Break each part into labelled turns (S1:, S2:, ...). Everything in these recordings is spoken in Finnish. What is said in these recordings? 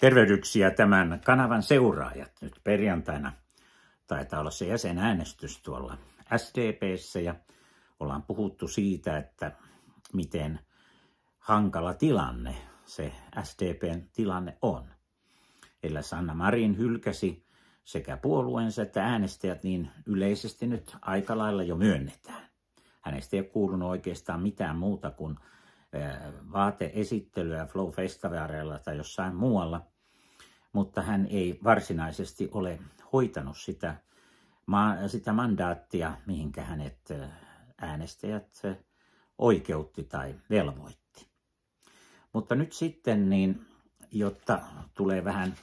S1: Tervehdyksiä tämän kanavan seuraajat. Nyt perjantaina taitaa olla se jäsenäänestys tuolla SDPssä ja ollaan puhuttu siitä, että miten hankala tilanne se SDPn tilanne on. Eli Sanna Marin hylkäsi sekä puolueensa että äänestäjät niin yleisesti nyt aika lailla jo myönnetään. Hänestä ei ole kuulunut oikeastaan mitään muuta kuin Äh, vaateesittelyä Flow Festivareilla tai jossain muualla, mutta hän ei varsinaisesti ole hoitanut sitä, sitä mandaattia, mihinkä hänet äh, äänestäjät äh, oikeutti tai velvoitti. Mutta nyt sitten, niin, jotta tulee vähän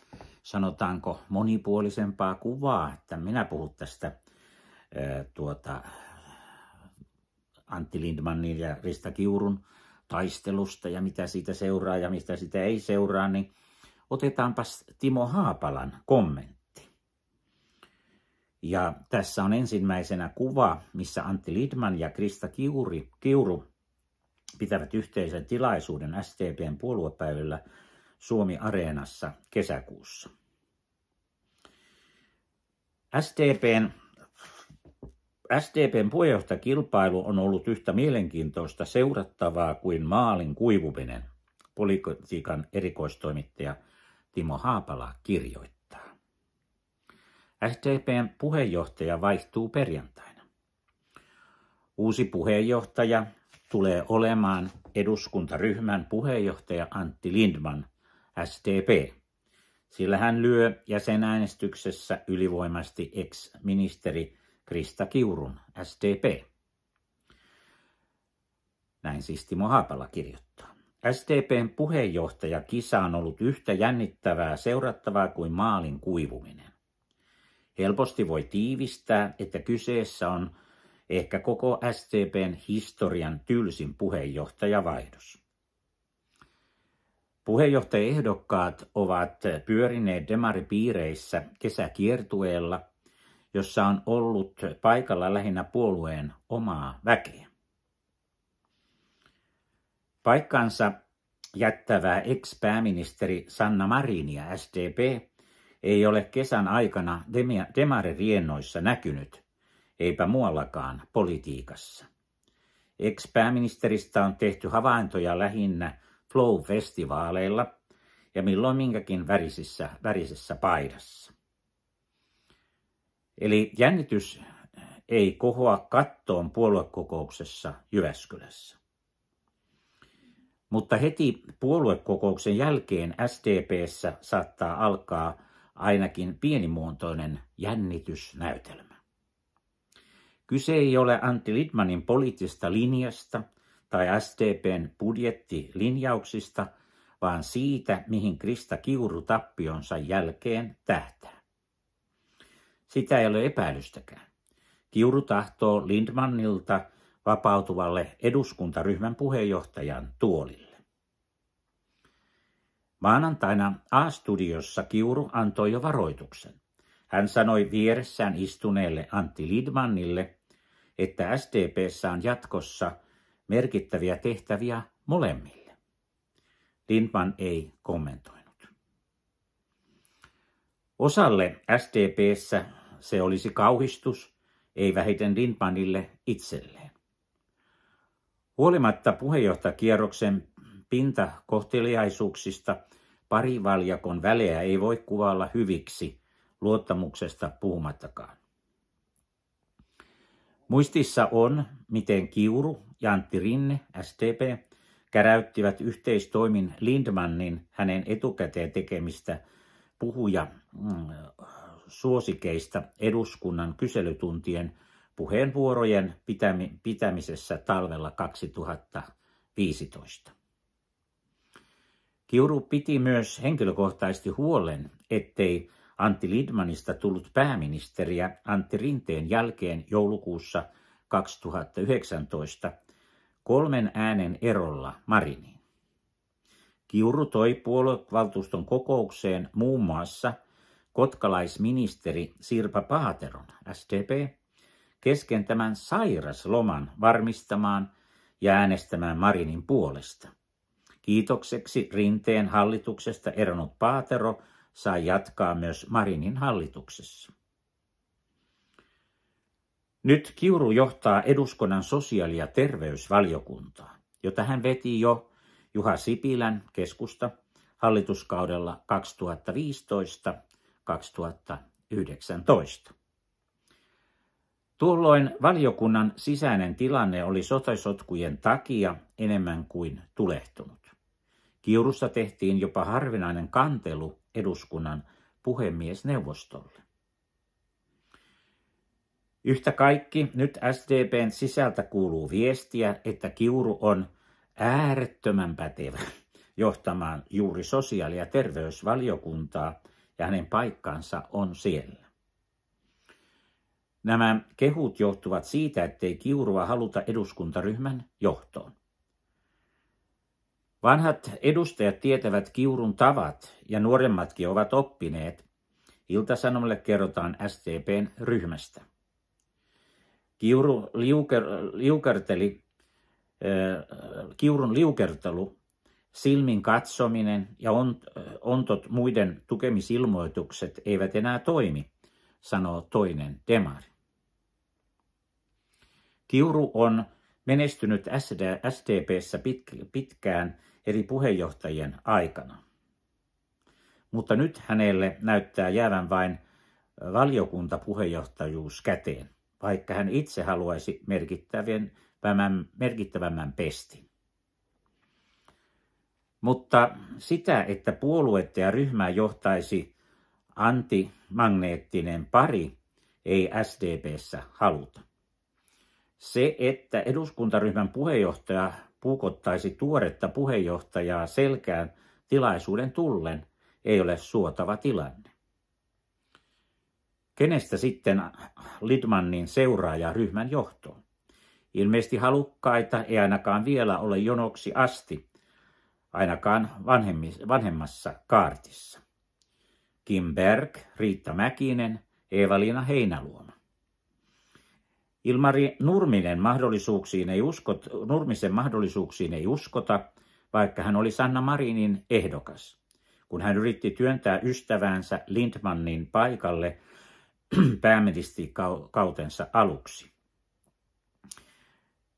S1: sanotaanko monipuolisempaa kuvaa, että minä puhun tästä tuota, Antti Lindmanin ja Rista Kiurun taistelusta ja mitä siitä seuraa ja mistä sitä ei seuraa, niin otetaanpas Timo Haapalan kommentti. Ja tässä on ensimmäisenä kuva, missä Antti Lidman ja Krista Kiuri, Kiuru pitävät yhteisen tilaisuuden STPn puoluepäivillä Suomi-areenassa kesäkuussa. STPn SDPn puheenjohtajakilpailu on ollut yhtä mielenkiintoista seurattavaa kuin maalin kuivuminen, politiikan erikoistoimittaja Timo Haapala kirjoittaa. SDPn puheenjohtaja vaihtuu perjantaina. Uusi puheenjohtaja tulee olemaan eduskuntaryhmän puheenjohtaja Antti Lindman, SDP, sillä hän lyö jäsenäänestyksessä ylivoimasti ex-ministeri Krista Kiurun, SDP. Näin siis Timo Haapala kirjoittaa. SDPn puheenjohtaja kisa on ollut yhtä jännittävää seurattavaa kuin maalin kuivuminen. Helposti voi tiivistää, että kyseessä on ehkä koko SDPn historian tylsin puheenjohtajavaihdos. Puheenjohtajaehdokkaat ovat pyörineet demaripiireissä kesäkiertueella – jossa on ollut paikalla lähinnä puolueen omaa väkeä. Paikkansa jättävä ex-pääministeri Sanna Marin ja SDP ei ole kesän aikana demaririennoissa näkynyt, eipä muuallakaan politiikassa. Ex-pääministeristä on tehty havaintoja lähinnä Flow-festivaaleilla ja milloin minkäkin värisissä, värisessä paidassa. Eli jännitys eh, ei kohoa kattoon puoluekokouksessa Jyväskylässä. Mutta heti puoluekokouksen jälkeen SDPssä saattaa alkaa ainakin pienimuotoinen jännitysnäytelmä. Kyse ei ole Antti Lidmanin poliittisesta linjasta tai SDPn budjettilinjauksista, vaan siitä, mihin Krista Kiuru tappionsa jälkeen tähtää. Sitä ei ole epäilystäkään. Kiuru tahtoo Lindmannilta vapautuvalle eduskuntaryhmän puheenjohtajan tuolille. Maanantaina A-studiossa Kiuru antoi jo varoituksen. Hän sanoi vieressään istuneelle Antti Lidmannille, että SDPssä on jatkossa merkittäviä tehtäviä molemmille. Lindman ei kommentoinut. Osalle SDPssä se olisi kauhistus, ei vähiten Lindmanille itselleen. Huolimatta puheenjohtakierroksen pintakohteliaisuuksista parivaljakon väleä ei voi kuvailla hyviksi, luottamuksesta puhumattakaan. Muistissa on, miten Kiuru ja Antti Rinne, STP, käräyttivät yhteistoimin Lindmannin hänen etukäteen tekemistä puhuja mm, suosikeista eduskunnan kyselytuntien puheenvuorojen pitämisessä talvella 2015. Kiuru piti myös henkilökohtaisesti huolen, ettei Antti Lidmanista tullut pääministeriä Antti Rinteen jälkeen joulukuussa 2019 kolmen äänen erolla Mariniin. Kiuru toi puoluevaltuuston kokoukseen muun muassa kotkalaisministeri Sirpa Paateron, SDP, kesken tämän sairasloman varmistamaan ja äänestämään Marinin puolesta. Kiitokseksi Rinteen hallituksesta eronnut Paatero saa jatkaa myös Marinin hallituksessa. Nyt Kiuru johtaa eduskunnan sosiaali- ja terveysvaliokuntaa, jota hän veti jo Juha Sipilän keskusta hallituskaudella 2019. Tuolloin valiokunnan sisäinen tilanne oli sotaisotkujen takia enemmän kuin tulehtunut. Kiurussa tehtiin jopa harvinainen kantelu eduskunnan puhemiesneuvostolle. Yhtä kaikki nyt SDPn sisältä kuuluu viestiä, että Kiuru on äärettömän pätevä johtamaan juuri sosiaali- ja terveysvaliokuntaa – ja hänen paikkansa on siellä. Nämä kehut johtuvat siitä, ettei Kiurua haluta eduskuntaryhmän johtoon. Vanhat edustajat tietävät Kiurun tavat ja nuoremmatkin ovat oppineet. Iltasanomalle kerrotaan STPn ryhmästä. Kiuru liuker, liukerteli, äh, Kiurun liukertelu silmin katsominen ja ontot muiden tukemisilmoitukset eivät enää toimi, sanoo toinen demari. Kiuru on menestynyt SDPssä pitkään eri puheenjohtajien aikana. Mutta nyt hänelle näyttää jäävän vain valiokuntapuheenjohtajuus käteen, vaikka hän itse haluaisi merkittävän, merkittävämmän pestin. Mutta sitä, että puoluetta ja ryhmää johtaisi antimagneettinen pari, ei SDPssä haluta. Se, että eduskuntaryhmän puheenjohtaja puukottaisi tuoretta puheenjohtajaa selkään tilaisuuden tullen, ei ole suotava tilanne. Kenestä sitten Lidmannin seuraaja ryhmän johtoon? Ilmeisesti halukkaita ei ainakaan vielä ole jonoksi asti – ainakaan vanhemmassa kaartissa. Kim Berg, Riitta Mäkinen, Eeva-Liina Heinäluoma. Ilmari Nurminen mahdollisuuksiin ei uskot, Nurmisen mahdollisuuksiin ei uskota, vaikka hän oli Sanna Marinin ehdokas. Kun hän yritti työntää ystäväänsä Lindmannin paikalle pääministerikautensa aluksi.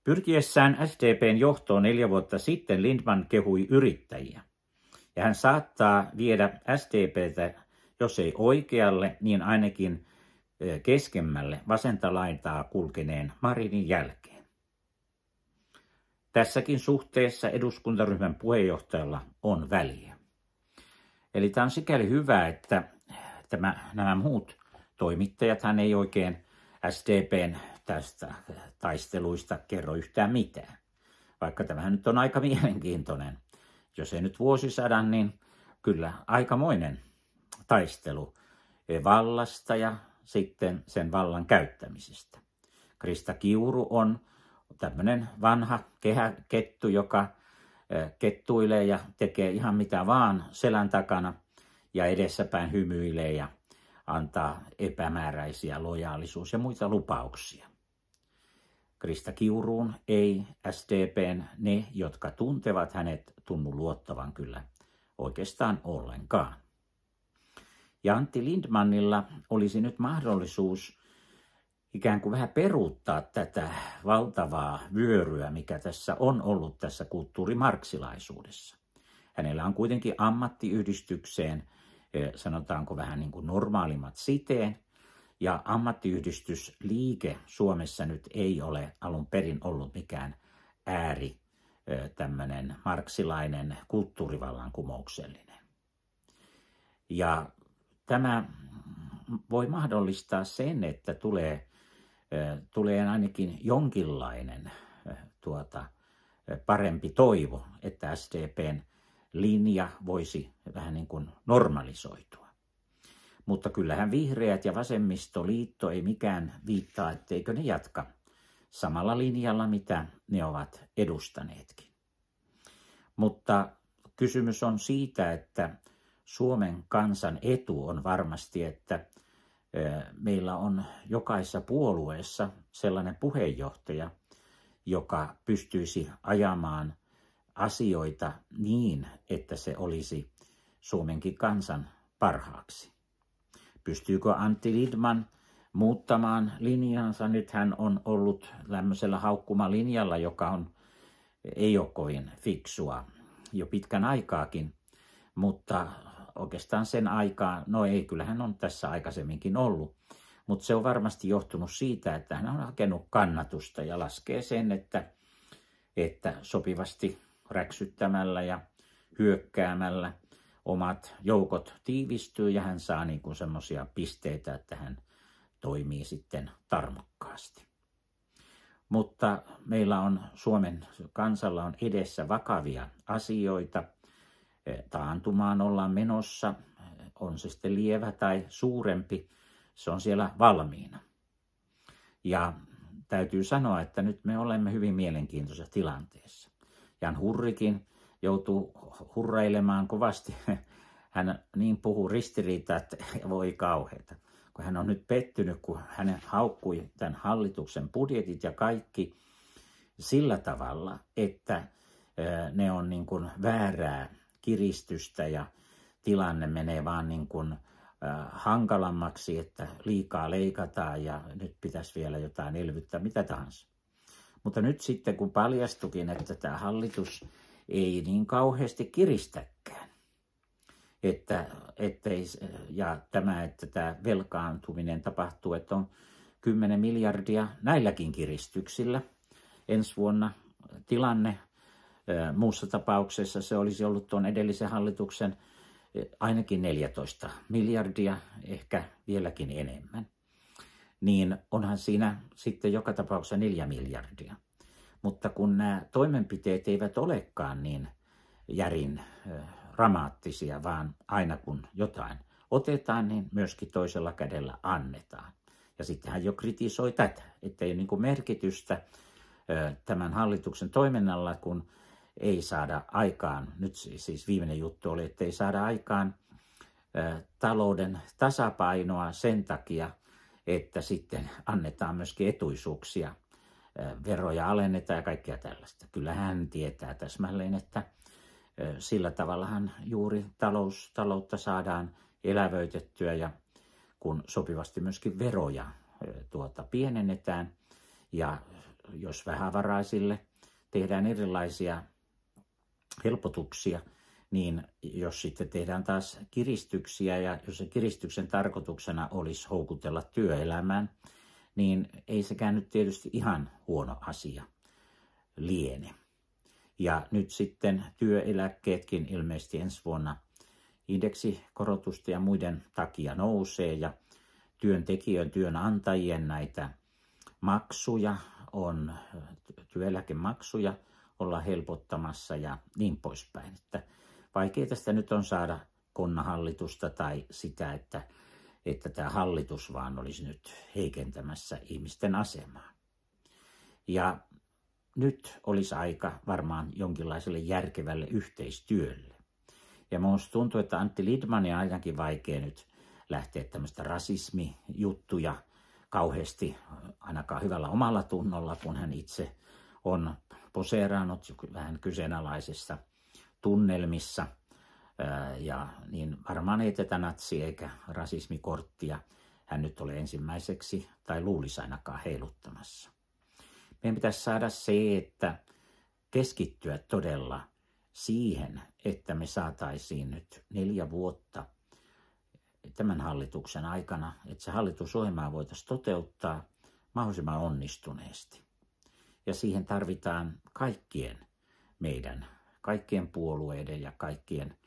S1: Pyrkiessään SDPn johtoon neljä vuotta sitten Lindman kehui yrittäjiä. Ja hän saattaa viedä SDPtä, jos ei oikealle, niin ainakin keskemmälle vasenta laitaa kulkeneen Marinin jälkeen. Tässäkin suhteessa eduskuntaryhmän puheenjohtajalla on väliä. Eli tämä on sikäli hyvä, että tämä, nämä muut toimittajat hän ei oikein SDPn tästä taisteluista kerro yhtään mitään. Vaikka tämähän nyt on aika mielenkiintoinen. Jos ei nyt vuosisadan, niin kyllä aikamoinen taistelu vallasta ja sitten sen vallan käyttämisestä. Krista Kiuru on tämmöinen vanha kehäkettu, joka eh, kettuilee ja tekee ihan mitä vaan selän takana ja edessäpäin hymyilee ja antaa epämääräisiä lojaalisuus- ja muita lupauksia. Krista Kiuruun ei SDPn ne, jotka tuntevat hänet, tunnu luottavan kyllä oikeastaan ollenkaan. Ja Antti Lindmanilla olisi nyt mahdollisuus ikään kuin vähän peruuttaa tätä valtavaa vyöryä, mikä tässä on ollut tässä kulttuurimarksilaisuudessa. Hänellä on kuitenkin ammattiyhdistykseen, eh, sanotaanko vähän niin kuin normaalimmat siteen, ja ammattiyhdistysliike Suomessa nyt ei ole alun perin ollut mikään ääri tämmöinen marksilainen kulttuurivallankumouksellinen. Ja tämä voi mahdollistaa sen, että tulee, tulee ainakin jonkinlainen tuota, parempi toivo, että SDPn linja voisi vähän niin kuin normalisoitua. Mutta kyllähän vihreät ja vasemmistoliitto ei mikään viittaa, etteikö ne jatka samalla linjalla, mitä ne ovat edustaneetkin. Mutta kysymys on siitä, että Suomen kansan etu on varmasti, että meillä on jokaisessa puolueessa sellainen puheenjohtaja, joka pystyisi ajamaan asioita niin, että se olisi Suomenkin kansan parhaaksi. Pystyykö Antti Lidman muuttamaan linjansa? Nyt hän on ollut tämmöisellä haukkumalinjalla, joka on, ei ole kovin fiksua jo pitkän aikaakin, mutta oikeastaan sen aikaa, no ei, kyllähän on tässä aikaisemminkin ollut, mutta se on varmasti johtunut siitä, että hän on hakenut kannatusta ja laskee sen, että, että sopivasti räksyttämällä ja hyökkäämällä – omat joukot tiivistyy ja hän saa niin kuin semmoisia pisteitä, että hän toimii sitten tarmokkaasti. Mutta meillä on Suomen kansalla on edessä vakavia asioita. E, taantumaan ollaan menossa, on se sitten lievä tai suurempi, se on siellä valmiina. Ja täytyy sanoa, että nyt me olemme hyvin mielenkiintoisessa tilanteessa. Jan Hurrikin joutuu hurrailemaan kovasti. Hän niin puhuu ristiriitaa, että voi kauheita. Kun hän on nyt pettynyt, kun hän haukkui tämän hallituksen budjetit ja kaikki sillä tavalla, että ne on niin kuin väärää kiristystä ja tilanne menee vaan niin kuin hankalammaksi, että liikaa leikataan ja nyt pitäisi vielä jotain elvyttää, mitä tahansa. Mutta nyt sitten kun paljastukin, että tämä hallitus ei niin kauheasti kiristäkään. Että, ettei, ja tämä, että tämä velkaantuminen tapahtuu, että on 10 miljardia näilläkin kiristyksillä ensi vuonna tilanne. Muussa tapauksessa se olisi ollut tuon edellisen hallituksen ainakin 14 miljardia, ehkä vieläkin enemmän. Niin onhan siinä sitten joka tapauksessa 4 miljardia. Mutta kun nämä toimenpiteet eivät olekaan niin järin dramaattisia, vaan aina kun jotain otetaan, niin myöskin toisella kädellä annetaan. Ja sitten hän jo kritisoi tätä, ettei ole niin merkitystä tämän hallituksen toiminnalla, kun ei saada aikaan, nyt siis viimeinen juttu oli, että ei saada aikaan talouden tasapainoa sen takia, että sitten annetaan myöskin etuisuuksia veroja alennetaan ja kaikkea tällaista. Kyllä hän tietää täsmälleen, että sillä tavallahan juuri talous, taloutta saadaan elävöitettyä ja kun sopivasti myöskin veroja tuota, pienennetään ja jos vähävaraisille tehdään erilaisia helpotuksia, niin jos sitten tehdään taas kiristyksiä ja jos se kiristyksen tarkoituksena olisi houkutella työelämään, niin ei sekään nyt tietysti ihan huono asia liene. Ja nyt sitten työeläkkeetkin ilmeisesti ensi vuonna indeksikorotusta ja muiden takia nousee ja työntekijöiden, työnantajien näitä maksuja on, työeläkemaksuja olla helpottamassa ja niin poispäin. Että vaikea tästä nyt on saada konnahallitusta tai sitä, että että tämä hallitus vaan olisi nyt heikentämässä ihmisten asemaa. Ja nyt olisi aika varmaan jonkinlaiselle järkevälle yhteistyölle. Ja minusta tuntuu, että Antti on ainakin vaikea nyt lähteä tämmöistä rasismijuttuja kauheasti, ainakaan hyvällä omalla tunnolla, kun hän itse on poseeraanut vähän kyseenalaisissa tunnelmissa – ja niin varmaan ei tätä natsi- eikä rasismikorttia hän nyt ole ensimmäiseksi tai luulisi ainakaan heiluttamassa. Meidän pitäisi saada se, että keskittyä todella siihen, että me saataisiin nyt neljä vuotta tämän hallituksen aikana, että se hallitusohjelmaa voitaisiin toteuttaa mahdollisimman onnistuneesti. Ja siihen tarvitaan kaikkien meidän, kaikkien puolueiden ja kaikkien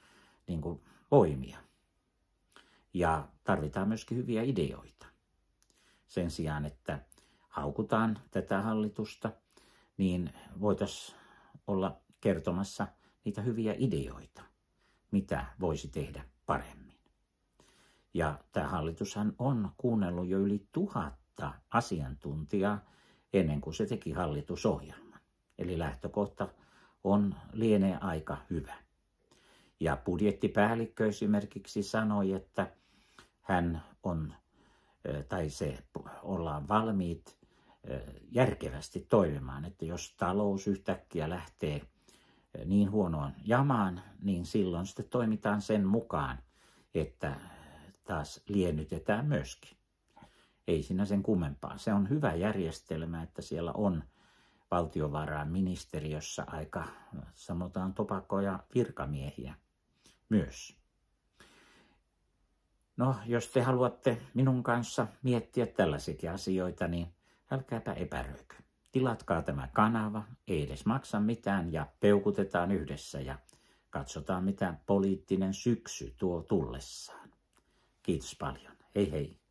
S1: niin kuin voimia. Ja tarvitaan myöskin hyviä ideoita. Sen sijaan, että haukutaan tätä hallitusta, niin voitaisiin olla kertomassa niitä hyviä ideoita, mitä voisi tehdä paremmin. Ja tämä hallitushan on kuunnellut jo yli tuhatta asiantuntijaa ennen kuin se teki hallitusohjelman. Eli lähtökohta on lienee aika hyvä. Ja budjettipäällikkö esimerkiksi sanoi, että hän on, tai se ollaan valmiit järkevästi toimimaan, että jos talous yhtäkkiä lähtee niin huonoon jamaan, niin silloin sitten toimitaan sen mukaan, että taas liennytetään myöskin. Ei siinä sen kummempaa. Se on hyvä järjestelmä, että siellä on valtiovarainministeriössä aika, sanotaan, topakoja virkamiehiä – myös. No, jos te haluatte minun kanssa miettiä tällaisia asioita, niin älkääpä epäröikö. Tilatkaa tämä kanava, ei edes maksa mitään ja peukutetaan yhdessä ja katsotaan mitä poliittinen syksy tuo tullessaan. Kiitos paljon. Hei hei.